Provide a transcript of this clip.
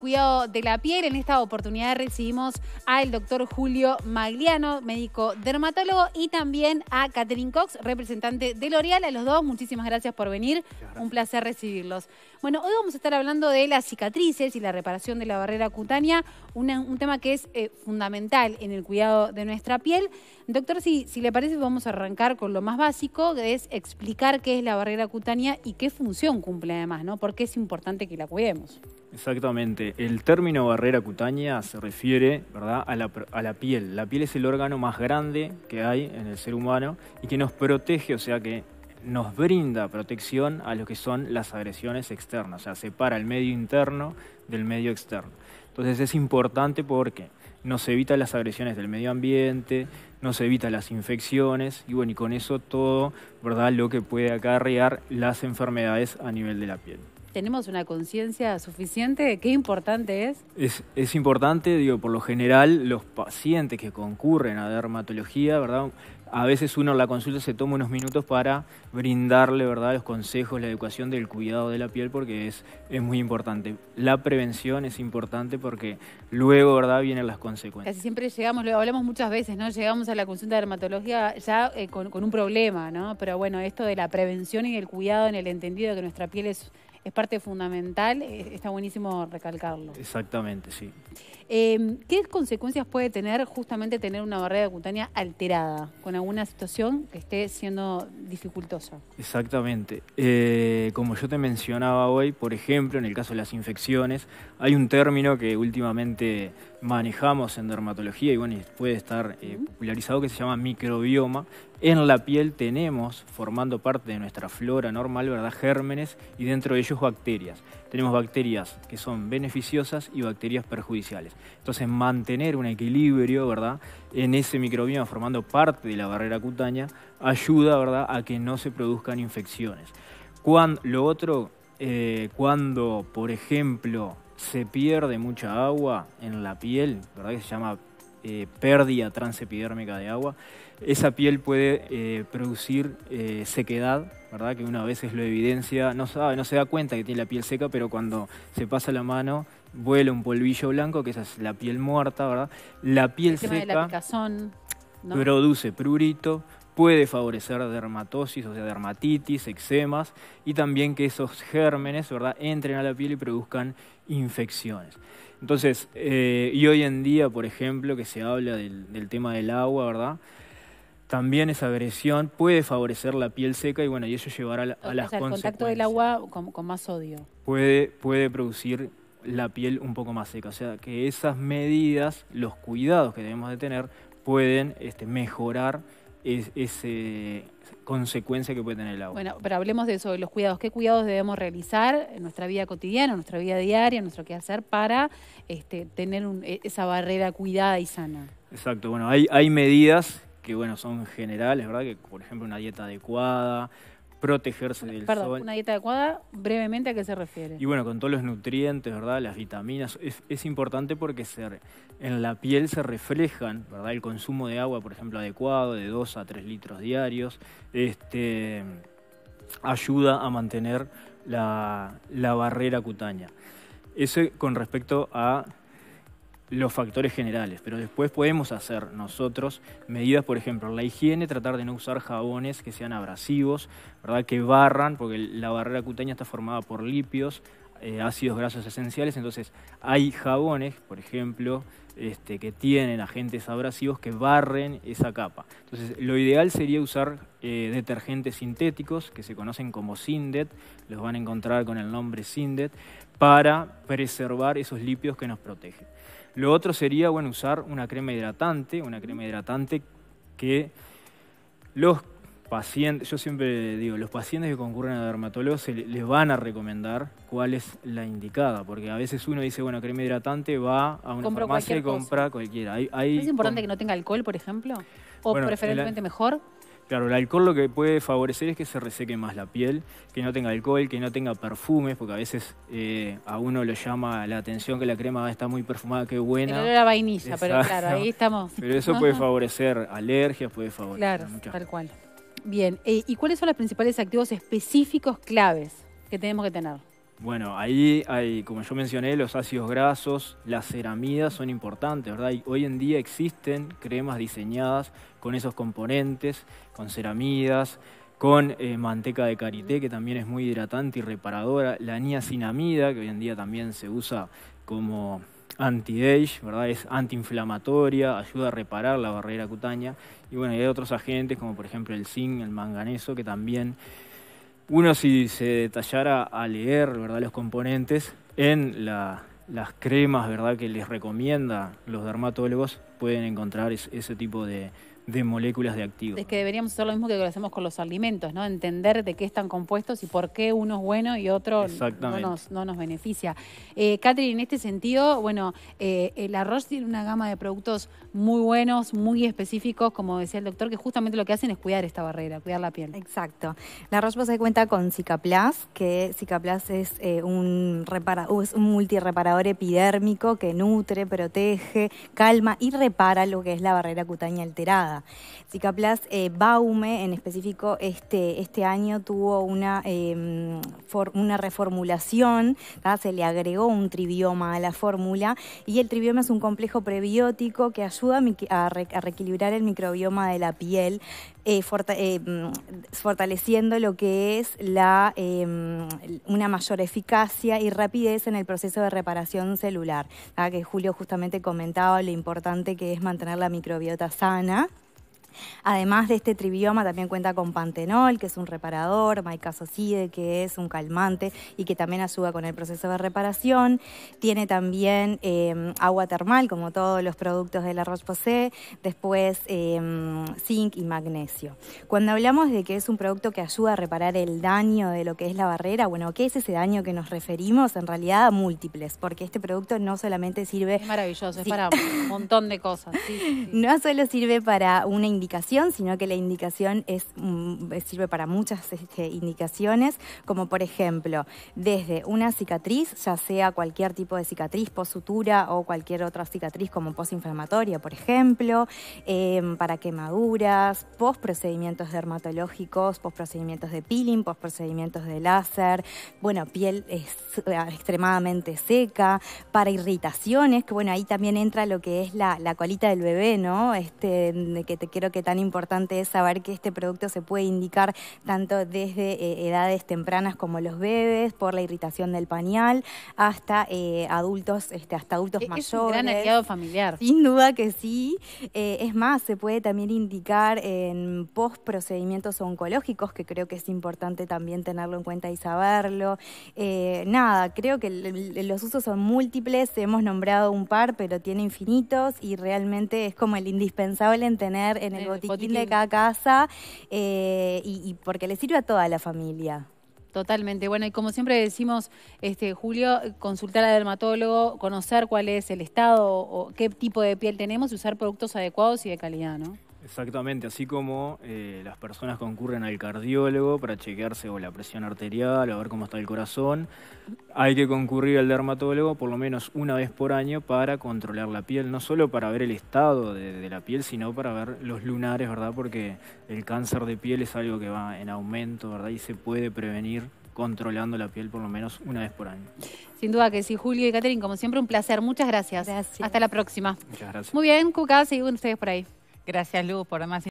Cuidado de la piel. En esta oportunidad recibimos al doctor Julio Magliano, médico dermatólogo, y también a Catherine Cox, representante de L'Oreal. A los dos, muchísimas gracias por venir. Un placer recibirlos. Bueno, hoy vamos a estar hablando de las cicatrices y la reparación de la barrera cutánea, un tema que es eh, fundamental en el cuidado de nuestra piel. Doctor, si, si le parece, vamos a arrancar con lo más básico, que es explicar qué es la barrera cutánea y qué función cumple además, ¿no? Porque es importante que la cuidemos. Exactamente. El término barrera cutánea se refiere ¿verdad? A, la, piel. La piel es el órgano más grande que hay en el ser humano y que nos protege, o sea que nos brinda protección a lo que son las agresiones externas, o sea, separa el medio interno del medio externo. Entonces es importante porque nos evita las agresiones del medio ambiente, nos evita las infecciones y bueno, y con eso todo, ¿verdad? Lo que puede acarrear las enfermedades a nivel de la piel tenemos una conciencia suficiente de qué importante es? es? importante, digo, por lo general, los pacientes que concurren a dermatología, ¿verdad? A veces uno en la consulta se toma unos minutos para brindarle, ¿verdad?, los consejos, la educación del cuidado de la piel, porque es, es muy importante. La prevención es importante porque luego, ¿verdad?, vienen las consecuencias. Casi siempre llegamos, lo hablamos muchas veces, ¿no? Llegamos a la consulta de dermatología ya eh, con, un problema, ¿no? Pero bueno, esto de la prevención y el cuidado en el entendido de que nuestra piel es es parte fundamental, e, está buenísimo recalcarlo. Exactamente, sí. Em, ¿Qué consecuencias puede tener justamente tener una barrera cutánea alterada con alguna situación que esté siendo dificultosa? Exactamente. Eh, como yo te mencionaba hoy, por ejemplo, en el caso de las infecciones, hay un término que últimamente manejamos en dermatología y bueno, puede estar eh, popularizado que se llama microbioma en la piel tenemos, formando parte de nuestra flora normal, ¿verdad? Gérmenes y dentro de ellos bacterias. Tenemos bacterias que son beneficiosas y bacterias perjudiciales. Entonces, mantener un equilibrio, ¿verdad? En ese microbioma formando parte de la barrera cutánea ayuda, ¿verdad?, a que no se produzcan infecciones. lo otro, eh, cuando, por ejemplo, se pierde mucha agua en la piel, ¿verdad? Que se llama eh, pérdida transepidérmica de agua, esa piel puede eh, producir eh, sequedad, ¿verdad? Que una vez lo evidencia, no sabe, no se da cuenta que tiene la piel seca, pero cuando se pasa la mano vuela un polvillo blanco, que esa es la piel muerta, ¿verdad? La piel seca produce prurito, puede favorecer dermatosis, o sea, dermatitis, eczemas, y también que esos gérmenes ¿verdad? entren a la piel y produzcan infecciones. Entonces, eh, y hoy en día, por ejemplo, que se habla del, tema del agua, ¿verdad? también esa agresión puede favorecer la piel seca y bueno, y eso llevará a, o las El contacto del agua con, con, más sodio. Puede, puede producir la piel un poco más seca. O sea, que esas medidas, los cuidados que debemos de tener, pueden este, mejorar esa eh, consecuencia que puede tener el agua. Bueno, pero hablemos de eso, de los cuidados. ¿Qué cuidados debemos realizar en nuestra vida cotidiana, en nuestra vida diaria, en nuestro quehacer para este, tener e, esa barrera cuidada y sana? Exacto, bueno, hay, hay medidas que bueno, son generales, ¿verdad? Que por ejemplo una dieta adecuada, protegerse del Perdón, Una dieta adecuada, brevemente a qué se refiere. Y bueno, con todos los nutrientes, ¿verdad? Las vitaminas. Es, importante porque en la piel se reflejan, ¿verdad? El consumo de agua, por ejemplo, adecuado, de 2 a 3 litros diarios, este, ayuda a mantener la, la barrera cutánea. Eso con respecto a los factores generales, pero después podemos hacer nosotros medidas, por ejemplo, la higiene, tratar de no usar jabones que sean abrasivos, ¿verdad? que barran, porque la barrera cutánea está formada por lípidos, eh, ácidos grasos esenciales, entonces hay jabones, por ejemplo, este, que tienen agentes abrasivos que barren esa capa. Entonces, lo ideal sería usar eh, detergentes sintéticos, que se conocen como Sindet, los van a encontrar con el nombre Sindet, para preservar esos lípidos que nos protegen. Lo otro sería, bueno, usar una crema hidratante, una crema hidratante que los pacientes, yo siempre digo, los pacientes que concurren a dermatólogos les van a recomendar cuál es la indicada, porque a veces uno dice, bueno, crema hidratante, va a una Compro farmacia y compra cualquiera. ¿Es importante que no tenga alcohol, por ejemplo? ¿O preferentemente mejor? Claro, el alcohol lo que puede favorecer es que se reseque más la piel, que no tenga alcohol, que no tenga perfumes, porque a veces eh, a uno le llama la atención que la crema está muy perfumada, qué buena. no era vainilla, pero claro, ahí estamos. Pero eso puede favorecer alergias, puede favorecer claro, tal cual. Bien, eh, ¿y cuáles son los principales activos específicos claves que tenemos que tener? Bueno, ahí hay, como yo mencioné, los ácidos grasos, las ceramidas son importantes, ¿verdad? hoy en día existen cremas diseñadas con esos componentes, con ceramidas, con eh, manteca de karité, que también es muy hidratante y reparadora, la niacinamida, que hoy en día también se usa como anti ¿verdad? Es antiinflamatoria, ayuda a reparar la barrera cutánea. Y bueno, hay otros agentes como por ejemplo el zinc, el manganeso, que también uno si se detallara a leer, ¿verdad? Los componentes en las cremas, ¿verdad? Que les recomienda los dermatólogos, pueden encontrar ese tipo de de moléculas de activos. Es que deberíamos hacer lo mismo que lo hacemos con los alimentos, ¿no? Entender de qué están compuestos y por qué uno es bueno y otro no nos, no nos, beneficia. Eh, Catherine, en este sentido, bueno, eh, el arroz tiene una gama de productos muy buenos, muy específicos, como decía el doctor, que justamente lo que hacen es cuidar esta barrera, cuidar la piel. Exacto. El arroz pues, se cuenta con Cicaplas, que Cicaplas es, eh, un, repara uh, es un multireparador epidérmico que nutre, protege, calma y repara lo que es la barrera cutánea alterada. Zika Cicaplas eh, Baume, en específico, este, este año tuvo una, eh, reformulación, se le agregó un tribioma a la fórmula y el tribioma es un complejo prebiótico que ayuda a, reequilibrar el microbioma de la piel, eh, mm, fortaleciendo lo que es em, una mayor eficacia y rapidez en el proceso de reparación celular, que Julio justamente comentaba lo importante que es mantener la microbiota sana. Además de este tribioma, también cuenta con pantenol, que es un reparador, maicasocide, que es un calmante y que también ayuda con el proceso de reparación. Tiene también em, agua termal, como todos los productos de la Roche-Posay, después em, zinc y magnesio. Cuando hablamos de que es un producto que ayuda a reparar el daño de lo que es la barrera, bueno, ¿qué es ese daño que nos referimos? En realidad múltiples, porque este producto no solamente sirve... Es maravilloso, para un montón de cosas. No solo sirve para una sino que la indicación es, mm, sirve para muchas este, indicaciones, como por ejemplo, desde una cicatriz, ya sea cualquier tipo de cicatriz, posutura o cualquier otra cicatriz como posinflamatoria, por ejemplo, em, para quemaduras, post procedimientos dermatológicos, post procedimientos de peeling, post procedimientos de láser, bueno, piel eh, extremadamente seca, para irritaciones, que bueno, ahí también entra lo que es la, la colita del bebé, ¿no? Este, que te quiero que tan importante es saber que este producto se puede indicar tanto desde eh, edades tempranas como los bebés, por la irritación del pañal, hasta eh, adultos, este, hasta adultos mayores. Es gran aliado familiar. Sin duda que sí. Eh, es más, se puede también indicar en post procedimientos oncológicos, que creo que es importante también tenerlo en cuenta y saberlo. nada, creo que los usos son múltiples, hemos nombrado un par, pero tiene infinitos y realmente es como el indispensable en tener en el el botiquín, de cada casa eh, y, y porque le sirve a toda la familia. Totalmente. Bueno, y como siempre decimos, este, Julio, consultar al dermatólogo, conocer cuál es el estado o qué tipo de piel tenemos y usar productos adecuados y de calidad, ¿no? Exactamente, así como eh, las personas concurren al cardiólogo para chequearse o la presión arterial, a ver cómo está el corazón, hay que concurrir al dermatólogo por lo menos una vez por año para controlar la piel, no solo para ver el estado de, la piel, sino para ver los lunares, ¿verdad? Porque el cáncer de piel es algo que va en aumento, ¿verdad? Y se puede prevenir controlando la piel por lo menos una vez por año. Sin duda que sí, Julio y Catherine, como siempre, un placer. Muchas gracias. gracias. Hasta la próxima. Muchas gracias. Muy bien, Cuca, siguen ustedes por ahí. Gracias, Lu, por más